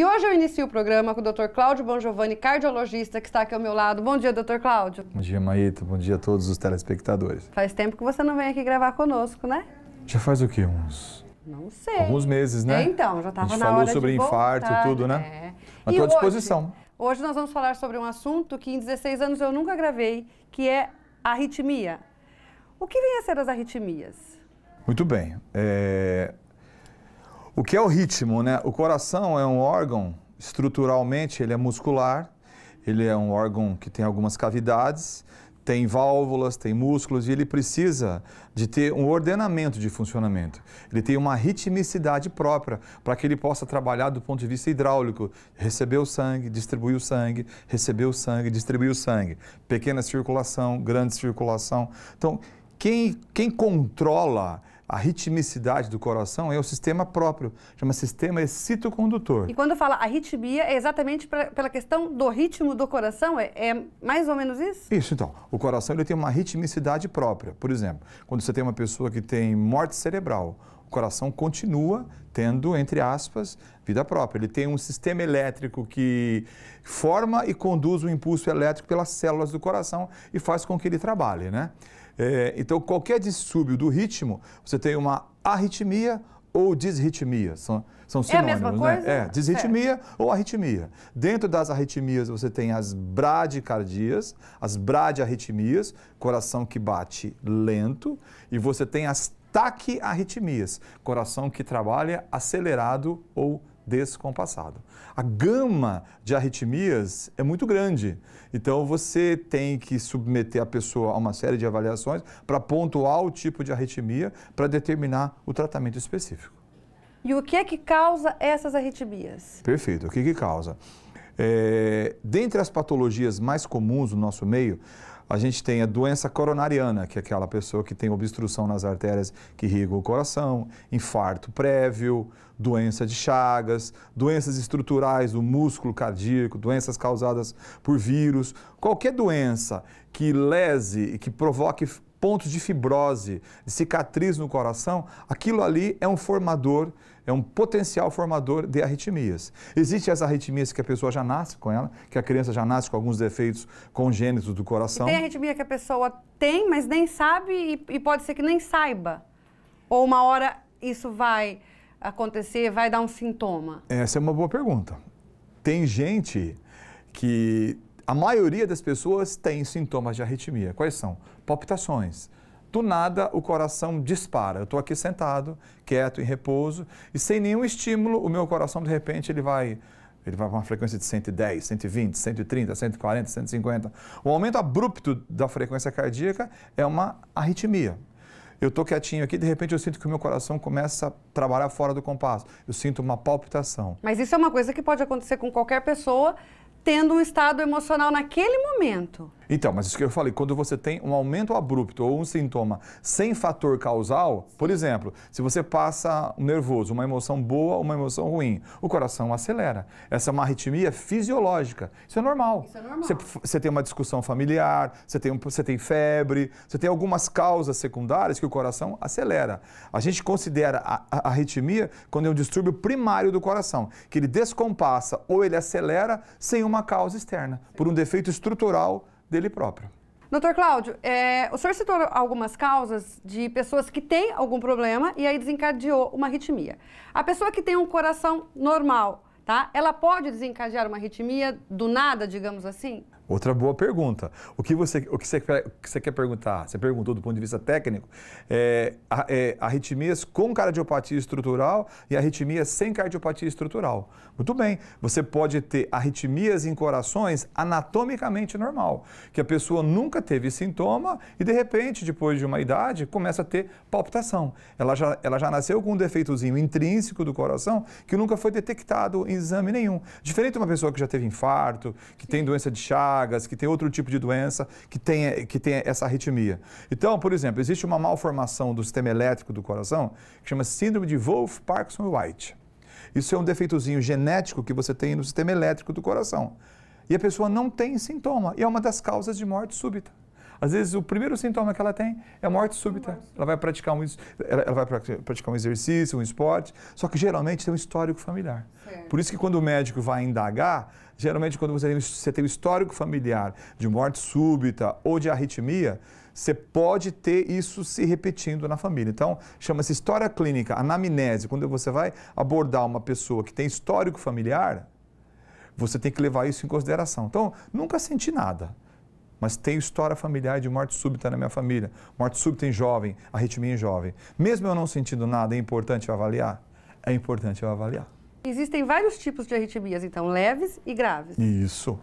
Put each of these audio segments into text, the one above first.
E hoje eu inicio o programa com o Dr. Cláudio Bongiovanni, cardiologista, que está aqui ao meu lado. Bom dia, Dr. Cláudio. Bom dia, Maíta. Bom dia a todos os telespectadores. Faz tempo que você não vem aqui gravar conosco, né? Já faz o quê? Uns não sei. Alguns meses, né? É, então, já estava na hora. A gente falou sobre infarto, voltar, tudo, né? É. À tua hoje, disposição. Hoje nós vamos falar sobre um assunto que em 16 anos eu nunca gravei, que é arritmia. O que vem a ser as arritmias? Muito bem. É, o que é o ritmo, né? O coração é um órgão, estruturalmente, ele é muscular, ele é um órgão que tem algumas cavidades, tem válvulas, tem músculos e ele precisa de ter um ordenamento de funcionamento. Ele tem uma ritmicidade própria para que ele possa trabalhar do ponto de vista hidráulico, receber o sangue, distribuir o sangue, receber o sangue, distribuir o sangue, pequena circulação, grande circulação. Então, quem, quem controla a ritmicidade do coração é o sistema próprio, chama sistema excitocondutor. E quando fala arritmia, é exatamente pra, pela questão do ritmo do coração? É, é, mais ou menos isso? Isso, então. O coração ele tem uma ritmicidade própria. Por exemplo, quando você tem uma pessoa que tem morte cerebral, o coração continua tendo, entre aspas, vida própria. Ele tem um sistema elétrico que forma e conduz o impulso elétrico pelas células do coração e faz com que ele trabalhe, né? É, então, qualquer distúrbio do ritmo, você tem uma arritmia ou desritmia. São, são sinônimos, é a mesma né? coisa? Né? É, desritmia ou arritmia. Dentro das arritmias, você tem as bradicardias, as bradiarritmias, coração que bate lento, e você tem as taquiarritmias, coração que trabalha acelerado ou descompassado. A gama de arritmias é muito grande, então você tem que submeter a pessoa a uma série de avaliações para pontuar o tipo de arritmia para determinar o tratamento específico. E o que é que causa essas arritmias? Perfeito, o que, que causa? É, dentre as patologias mais comuns no nosso meio, a gente tem a doença coronariana, que é aquela pessoa que tem obstrução nas artérias que irrigam o coração, infarto prévio, doença de Chagas, doenças estruturais do músculo cardíaco, doenças causadas por vírus, qualquer doença que lese e que provoque pontos de fibrose, de cicatriz no coração, aquilo ali é um formador é um potencial formador de arritmias. Existem as arritmias que a pessoa já nasce com ela, que a criança já nasce com alguns defeitos congênitos do coração. E tem arritmia que a pessoa tem, mas nem sabe e, e pode ser que nem saiba. Ou uma hora isso vai acontecer, vai dar um sintoma? Essa é uma boa pergunta. Tem gente que a maioria das pessoas tem sintomas de arritmia. Quais são? Palpitações, do nada o coração dispara. Eu estou aqui sentado, quieto, em repouso, e sem nenhum estímulo, o meu coração de repente ele vai ele vai uma frequência de 110, 120, 130, 140, 150. O aumento abrupto da frequência cardíaca é uma arritmia. Eu estou quietinho aqui, de repente eu sinto que o meu coração começa a trabalhar fora do compasso. Eu sinto uma palpitação. Mas isso é uma coisa que pode acontecer com qualquer pessoa tendo um estado emocional naquele momento. Então, mas isso que eu falei, quando você tem um aumento abrupto ou um sintoma sem fator causal, por exemplo, se você passa um nervoso, uma emoção boa ou uma emoção ruim, o coração acelera. Essa é uma arritmia fisiológica. Isso é normal. Isso é normal. Você, você tem uma discussão familiar, você tem, você tem febre, você tem algumas causas secundárias que o coração acelera. A gente considera a, a arritmia quando é um distúrbio primário do coração, que ele descompassa ou ele acelera sem uma causa externa, por um defeito estrutural dele próprio. Doutor Cláudio, é, o senhor citou algumas causas de pessoas que têm algum problema e aí desencadeou uma arritmia. A pessoa que tem um coração normal, tá? Ela pode desencadear uma arritmia do nada, digamos assim? Outra boa pergunta. O que você, o que você, o que você quer perguntar? Você perguntou do ponto de vista técnico. É, é, arritmias com cardiopatia estrutural e arritmias sem cardiopatia estrutural. Muito bem. Você pode ter arritmias em corações anatomicamente normal, que a pessoa nunca teve sintoma e, de repente, depois de uma idade, começa a ter palpitação. Ela já, ela já nasceu com um defeitozinho intrínseco do coração que nunca foi detectado em exame nenhum. Diferente de uma pessoa que já teve infarto, que tem doença de Chagas, chagas, que tem outro tipo de doença que tem, que tem essa arritmia. Então, por exemplo, existe uma malformação do sistema elétrico do coração que chama síndrome de Wolff Parkinson White. Isso é um defeitozinho genético que você tem no sistema elétrico do coração. E a pessoa não tem sintoma, e é uma das causas de morte súbita. Às vezes, o primeiro sintoma que ela tem é morte súbita. Ela vai praticar um, ela, vai praticar um exercício, um esporte, só que geralmente tem um histórico familiar. Certo. Por isso que quando o médico vai indagar, geralmente quando você tem, você tem um histórico familiar de morte súbita ou de arritmia, você pode ter isso se repetindo na família. Então, chama-se história clínica, anamnese. Quando você vai abordar uma pessoa que tem histórico familiar, você tem que levar isso em consideração. Então, nunca senti nada mas tenho história familiar de morte súbita na minha família. Morte súbita em jovem, arritmia em jovem. Mesmo eu não sentindo nada, é importante eu avaliar? É importante eu avaliar. Existem vários tipos de arritmias, então, leves e graves. Isso.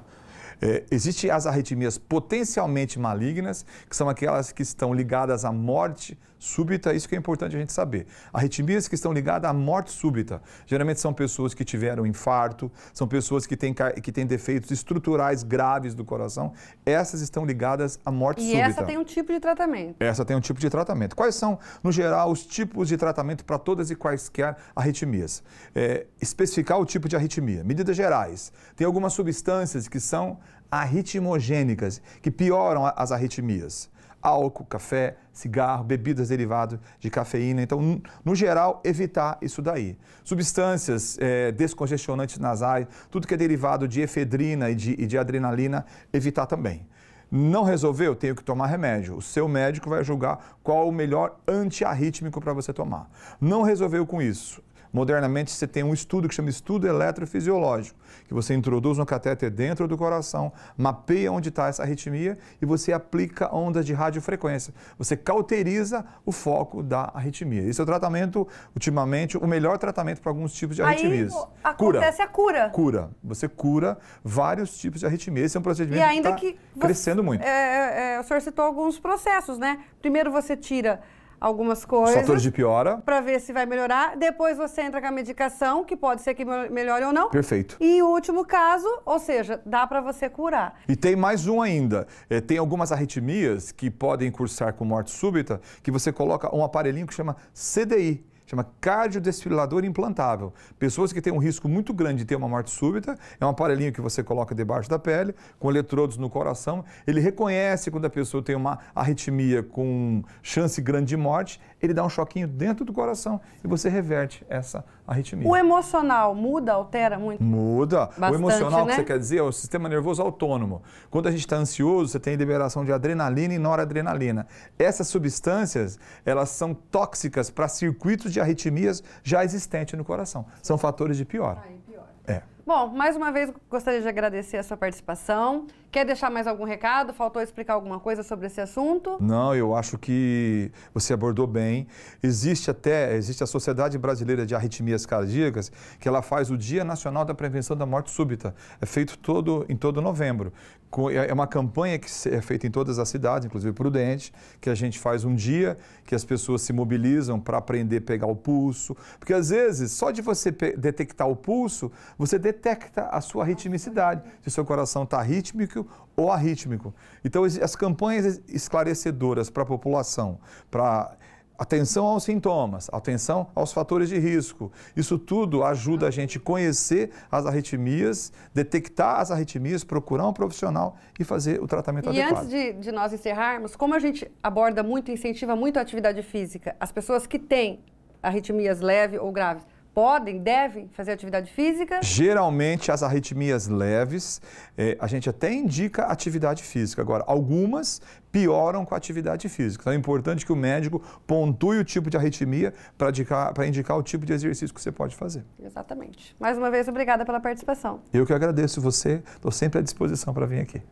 É, Existem as arritmias potencialmente malignas, que são aquelas que estão ligadas à morte súbita, isso que é importante a gente saber. Arritmias que estão ligadas à morte súbita. Geralmente são pessoas que tiveram infarto, são pessoas que têm, que têm defeitos estruturais graves do coração. Essas estão ligadas à morte e súbita. E essa tem um tipo de tratamento. Essa tem um tipo de tratamento. Quais são, no geral, os tipos de tratamento para todas e quaisquer arritmias? É, especificar o tipo de arritmia. Medidas gerais. Tem algumas substâncias que são arritmogênicas, que pioram as arritmias. Álcool, café, cigarro, bebidas derivadas de cafeína. Então, no geral, evitar isso daí. Substâncias é, descongestionantes nasais, tudo que é derivado de efedrina e de, e de adrenalina, evitar também. Não resolveu? Tenho que tomar remédio. O seu médico vai julgar qual o melhor antiarrítmico para você tomar. Não resolveu com isso? Modernamente, você tem um estudo que chama estudo eletrofisiológico, que você introduz um catéter dentro do coração, mapeia onde está essa arritmia e você aplica ondas de radiofrequência. Você cauteriza o foco da arritmia. Esse é o tratamento, ultimamente, o melhor tratamento para alguns tipos de arritmias. Aí, acontece cura. a cura. Cura. Você cura vários tipos de arritmia. Esse é um procedimento e ainda tá que, está crescendo muito. É, é, é, o senhor citou alguns processos, né? Primeiro você tira algumas coisas. Fatores de piora. Para ver se vai melhorar. Depois você entra com a medicação, que pode ser que melhore ou não. Perfeito. E o último caso, ou seja, dá para você curar. E tem mais um ainda. É, tem algumas arritmias que podem cursar com morte súbita, que você coloca um aparelhinho que chama CDI chama cardiodesfibrilador implantável. Pessoas que têm um risco muito grande de ter uma morte súbita, é um aparelhinho que você coloca debaixo da pele, com eletrodos no coração, ele reconhece quando a pessoa tem uma arritmia com chance grande de morte, ele dá um choquinho dentro do coração e você reverte essa arritmia. O emocional muda, altera muito? Muda. Bastante, o emocional, né? que você quer dizer, é o sistema nervoso autônomo. Quando a gente está ansioso, você tem liberação de adrenalina e noradrenalina. Essas substâncias, elas são tóxicas para circuitos de arritmias já existentes no coração. São fatores de pior. Ah, pior. É. Bom, mais uma vez gostaria de agradecer a sua participação. Quer deixar mais algum recado? Faltou explicar alguma coisa sobre esse assunto? Não, eu acho que você abordou bem. Existe até, existe a Sociedade Brasileira de Arritmias Cardíacas, que ela faz o Dia Nacional da Prevenção da Morte Súbita. É feito todo, em todo novembro. É, é uma campanha que é feita em todas as cidades, inclusive Prudente, que a gente faz um dia, que as pessoas se mobilizam para aprender a pegar o pulso. Porque às vezes, só de você detectar o pulso, você detecta a sua ritmicidade. Se o seu coração está rítmico, ou arrítmico. Então, as campanhas esclarecedoras para a população, para atenção aos sintomas, atenção aos fatores de risco. Isso tudo ajuda a gente a conhecer as arritmias, detectar as arritmias, procurar um profissional e fazer o tratamento e adequado. E antes de, de, nós encerrarmos, como a gente aborda muito, incentiva muito a atividade física, as pessoas que têm arritmias leves ou graves, podem, devem fazer atividade física? Geralmente as arritmias leves, eh, a gente até indica atividade física. Agora, algumas pioram com a atividade física. Então é importante que o médico pontue o tipo de arritmia para indicar, indicar o tipo de exercício que você pode fazer. Exatamente. Mais uma vez, obrigada pela participação. Eu que agradeço você, estou sempre à disposição para vir aqui.